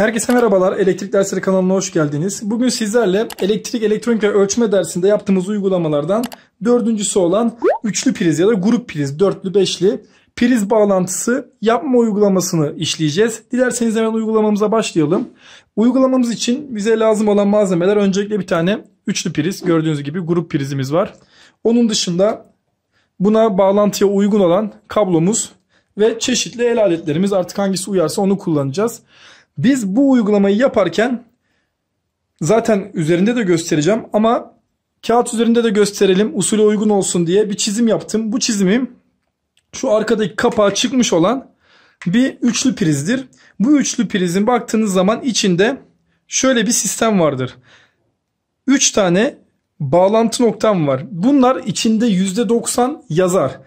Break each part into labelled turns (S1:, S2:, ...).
S1: Herkese merhabalar. Elektrik Dersleri kanalına hoş geldiniz. Bugün sizlerle elektrik, elektronik ve ölçme dersinde yaptığımız uygulamalardan dördüncüsü olan üçlü priz ya da grup priz, dörtlü, beşli priz bağlantısı yapma uygulamasını işleyeceğiz. Dilerseniz hemen uygulamamıza başlayalım. Uygulamamız için bize lazım olan malzemeler öncelikle bir tane üçlü priz. Gördüğünüz gibi grup prizimiz var. Onun dışında buna bağlantıya uygun olan kablomuz ve çeşitli el aletlerimiz artık hangisi uyarsa onu kullanacağız. Biz bu uygulamayı yaparken zaten üzerinde de göstereceğim ama kağıt üzerinde de gösterelim usule uygun olsun diye bir çizim yaptım. Bu çizimim şu arkadaki kapağa çıkmış olan bir üçlü prizdir. Bu üçlü prizin baktığınız zaman içinde şöyle bir sistem vardır. 3 tane bağlantı noktam var. Bunlar içinde %90 yazar.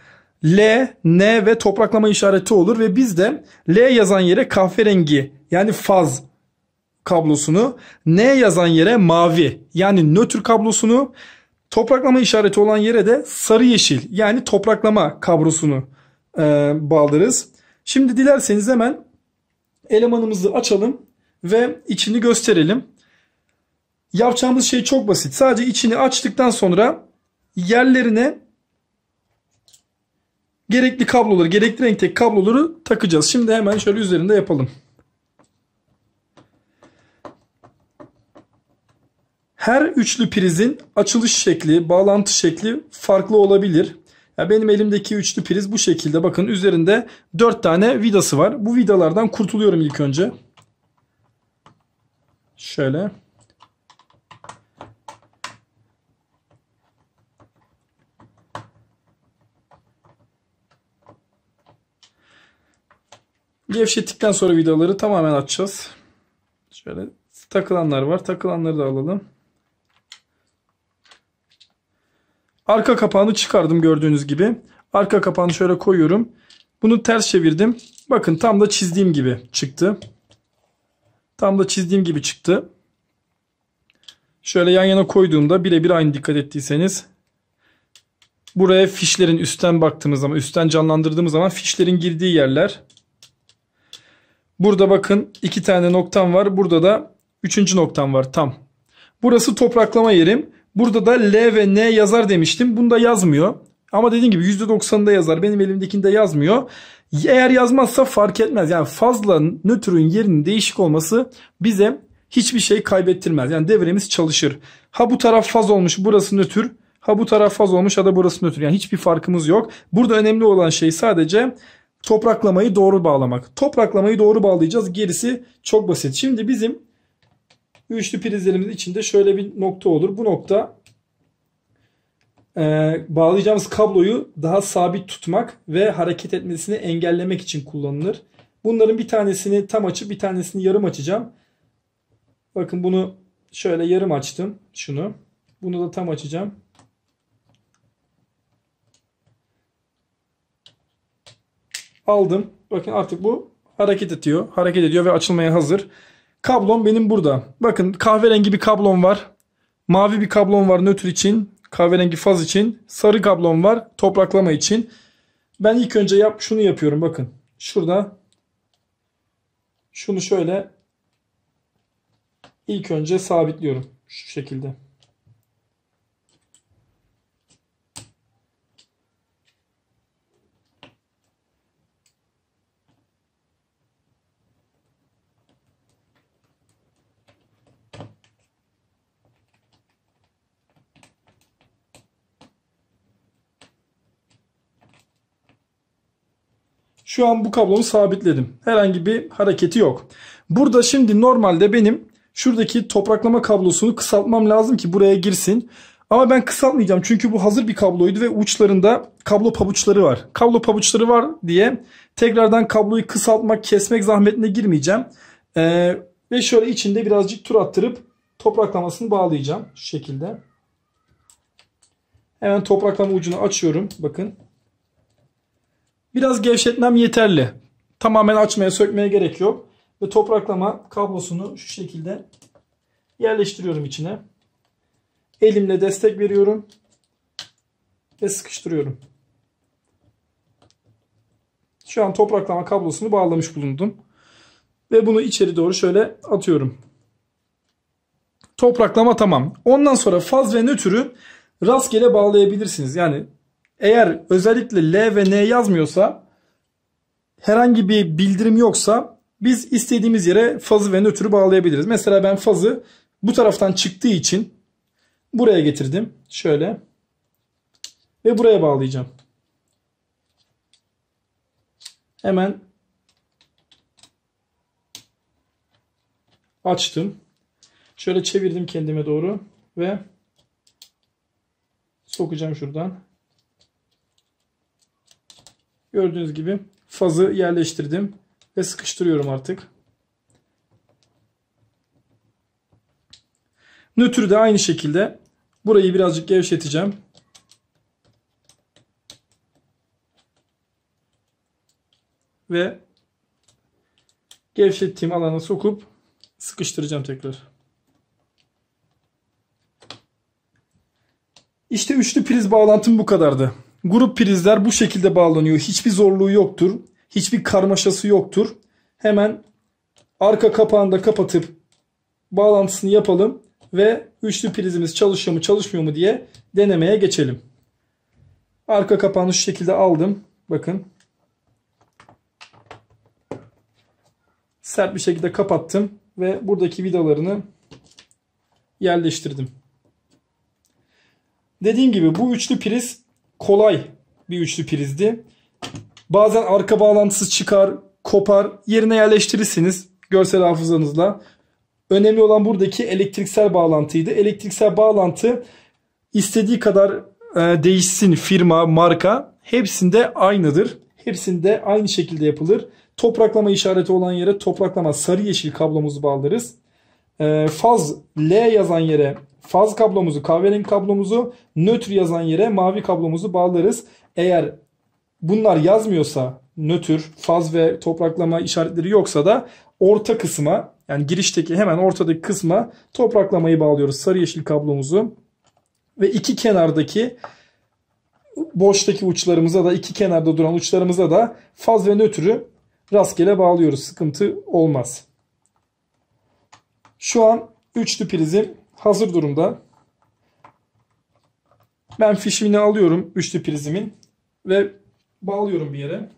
S1: L, N ve topraklama işareti olur ve biz de L yazan yere kahverengi yani faz kablosunu, N yazan yere mavi yani nötr kablosunu, topraklama işareti olan yere de sarı yeşil yani topraklama kablosunu e, bağlarız. Şimdi dilerseniz hemen elemanımızı açalım ve içini gösterelim. Yapacağımız şey çok basit. Sadece içini açtıktan sonra yerlerine gerekli kabloları, gerekli renkteki kabloları takacağız. Şimdi hemen şöyle üzerinde yapalım. Her üçlü prizin açılış şekli, bağlantı şekli farklı olabilir. Ya benim elimdeki üçlü priz bu şekilde. Bakın üzerinde dört tane vidası var. Bu vidalardan kurtuluyorum ilk önce. Şöyle. Gevşettikten sonra vidaları tamamen açacağız. Şöyle takılanlar var. Takılanları da alalım. Arka kapağını çıkardım gördüğünüz gibi. Arka kapağını şöyle koyuyorum. Bunu ters çevirdim. Bakın tam da çizdiğim gibi çıktı. Tam da çizdiğim gibi çıktı. Şöyle yan yana koyduğumda birebir aynı dikkat ettiyseniz buraya fişlerin üstten baktığımız zaman üstten canlandırdığımız zaman fişlerin girdiği yerler Burada bakın iki tane noktam var. Burada da üçüncü noktam var tam. Burası topraklama yerim. Burada da L ve N yazar demiştim. Bunda yazmıyor. Ama dediğim gibi %90'ında yazar. Benim elimdekinde yazmıyor. Eğer yazmazsa fark etmez. Yani fazla nötrün yerinin değişik olması bize hiçbir şey kaybettirmez. Yani devremiz çalışır. Ha bu taraf faz olmuş burası nötr. Ha bu taraf faz olmuş ha da burası nötr. Yani hiçbir farkımız yok. Burada önemli olan şey sadece topraklamayı doğru bağlamak. Topraklamayı doğru bağlayacağız. Gerisi çok basit. Şimdi bizim üçlü prizlerimiz içinde şöyle bir nokta olur. Bu nokta e, bağlayacağımız kabloyu daha sabit tutmak ve hareket etmesini engellemek için kullanılır. Bunların bir tanesini tam açıp bir tanesini yarım açacağım. Bakın bunu şöyle yarım açtım. Şunu. Bunu da tam açacağım. Aldım. Bakın artık bu hareket ediyor. Hareket ediyor ve açılmaya hazır. Kablom benim burada. Bakın kahverengi bir kablom var. Mavi bir kablom var nötr için. Kahverengi faz için. Sarı kablom var topraklama için. Ben ilk önce yap şunu yapıyorum bakın. Şurada şunu şöyle ilk önce sabitliyorum şu şekilde. Şu an bu kablomu sabitledim. Herhangi bir hareketi yok. Burada şimdi normalde benim şuradaki topraklama kablosunu kısaltmam lazım ki buraya girsin. Ama ben kısaltmayacağım çünkü bu hazır bir kabloydu ve uçlarında kablo pabuçları var. Kablo pabuçları var diye tekrardan kabloyu kısaltmak, kesmek zahmetine girmeyeceğim. Ee, ve şöyle içinde birazcık tur attırıp topraklamasını bağlayacağım şu şekilde. Hemen topraklama ucunu açıyorum. Bakın Biraz gevşetmem yeterli. Tamamen açmaya sökmeye gerek yok. Ve topraklama kablosunu şu şekilde yerleştiriyorum içine. Elimle destek veriyorum. Ve sıkıştırıyorum. Şu an topraklama kablosunu bağlamış bulundum. Ve bunu içeri doğru şöyle atıyorum. Topraklama tamam. Ondan sonra faz ve nötrü rastgele bağlayabilirsiniz. Yani eğer özellikle L ve N yazmıyorsa herhangi bir bildirim yoksa biz istediğimiz yere fazı ve nötrü bağlayabiliriz. Mesela ben fazı bu taraftan çıktığı için buraya getirdim. Şöyle. Ve buraya bağlayacağım. Hemen açtım. Şöyle çevirdim kendime doğru ve sokacağım şuradan. Gördüğünüz gibi fazı yerleştirdim ve sıkıştırıyorum artık. Nötrü de aynı şekilde burayı birazcık gevşeteceğim. Ve gevşettiğim alana sokup sıkıştıracağım tekrar. İşte üçlü priz bağlantım bu kadardı. Grup prizler bu şekilde bağlanıyor. Hiçbir zorluğu yoktur. Hiçbir karmaşası yoktur. Hemen arka kapağını da kapatıp bağlantısını yapalım ve üçlü prizimiz çalışıyor mu çalışmıyor mu diye denemeye geçelim. Arka kapağını şu şekilde aldım. Bakın. Sert bir şekilde kapattım ve buradaki vidalarını yerleştirdim. Dediğim gibi bu üçlü priz kolay bir üçlü prizdi. Bazen arka bağlantısı çıkar, kopar, yerine yerleştirirsiniz görsel hafızanızla. Önemli olan buradaki elektriksel bağlantıydı. Elektriksel bağlantı istediği kadar e, değişsin firma, marka hepsinde aynıdır. Hepsinde aynı şekilde yapılır. Topraklama işareti olan yere topraklama sarı yeşil kablomuzu bağlarız. E, faz L yazan yere faz kablomuzu, kahverengi kablomuzu nötr yazan yere mavi kablomuzu bağlarız. Eğer bunlar yazmıyorsa nötr, faz ve topraklama işaretleri yoksa da orta kısma yani girişteki hemen ortadaki kısma topraklamayı bağlıyoruz. Sarı yeşil kablomuzu ve iki kenardaki boştaki uçlarımıza da iki kenarda duran uçlarımıza da faz ve nötrü rastgele bağlıyoruz. Sıkıntı olmaz. Şu an üçlü prizim hazır durumda. Ben fişini alıyorum üçlü prizimin ve bağlıyorum bir yere.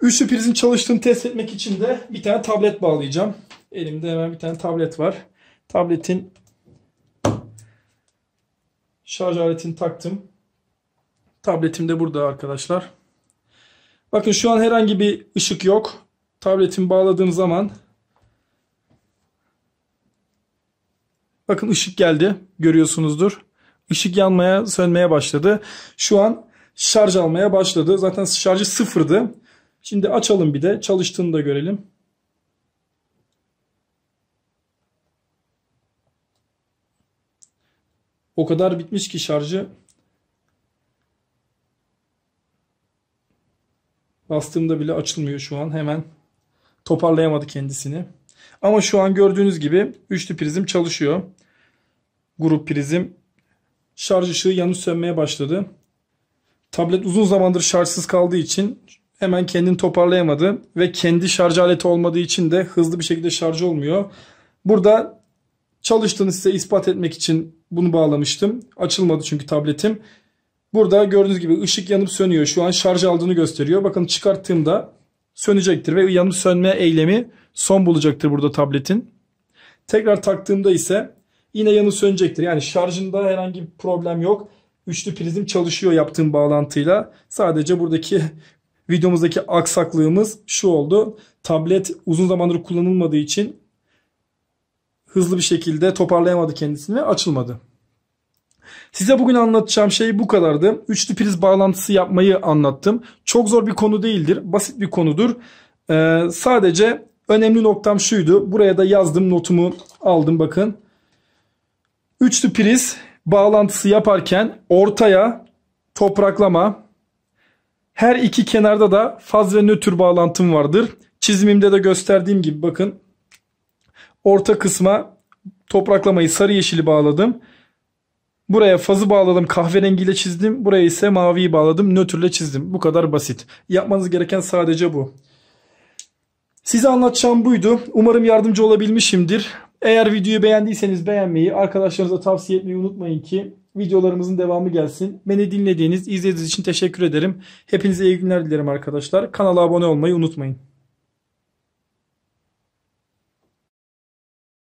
S1: Üçlü prizin çalıştığını test etmek için de bir tane tablet bağlayacağım. Elimde hemen bir tane tablet var. Tabletin şarj aletini taktım. Tabletim de burada arkadaşlar. Bakın şu an herhangi bir ışık yok. Tabletimi bağladığım zaman Bakın ışık geldi. Görüyorsunuzdur. Işık yanmaya, sönmeye başladı. Şu an şarj almaya başladı. Zaten şarjı sıfırdı. Şimdi açalım bir de çalıştığını da görelim. O kadar bitmiş ki şarjı. Bastığımda bile açılmıyor şu an. Hemen toparlayamadı kendisini. Ama şu an gördüğünüz gibi üçlü prizim çalışıyor. Grup prizim, şarj ışığı yanıp sönmeye başladı. Tablet uzun zamandır şarjsız kaldığı için hemen kendini toparlayamadı ve kendi şarj aleti olmadığı için de hızlı bir şekilde şarj olmuyor. Burada çalıştığını size ispat etmek için bunu bağlamıştım. Açılmadı çünkü tabletim. Burada gördüğünüz gibi ışık yanıp sönüyor. Şu an şarj aldığını gösteriyor. Bakın çıkarttığımda sönecektir ve yanıp sönme eylemi son bulacaktır burada tabletin. Tekrar taktığımda ise yine yanı sönecektir. Yani şarjında herhangi bir problem yok. Üçlü prizim çalışıyor yaptığım bağlantıyla. Sadece buradaki videomuzdaki aksaklığımız şu oldu. Tablet uzun zamandır kullanılmadığı için hızlı bir şekilde toparlayamadı kendisini ve açılmadı. Size bugün anlatacağım şey bu kadardı. Üçlü priz bağlantısı yapmayı anlattım. Çok zor bir konu değildir. Basit bir konudur. Ee, sadece önemli noktam şuydu. Buraya da yazdım notumu aldım bakın. Üçlü priz bağlantısı yaparken ortaya topraklama her iki kenarda da faz ve nötr bağlantım vardır. Çizimimde de gösterdiğim gibi bakın orta kısma topraklamayı sarı yeşili bağladım. Buraya fazı bağladım kahverengiyle çizdim. Buraya ise maviyi bağladım nötrle çizdim. Bu kadar basit. Yapmanız gereken sadece bu. Size anlatacağım buydu. Umarım yardımcı olabilmişimdir. Eğer videoyu beğendiyseniz beğenmeyi, arkadaşlarınıza tavsiye etmeyi unutmayın ki videolarımızın devamı gelsin. Beni dinlediğiniz, izlediğiniz için teşekkür ederim. Hepinize iyi günler dilerim arkadaşlar. Kanala abone olmayı unutmayın.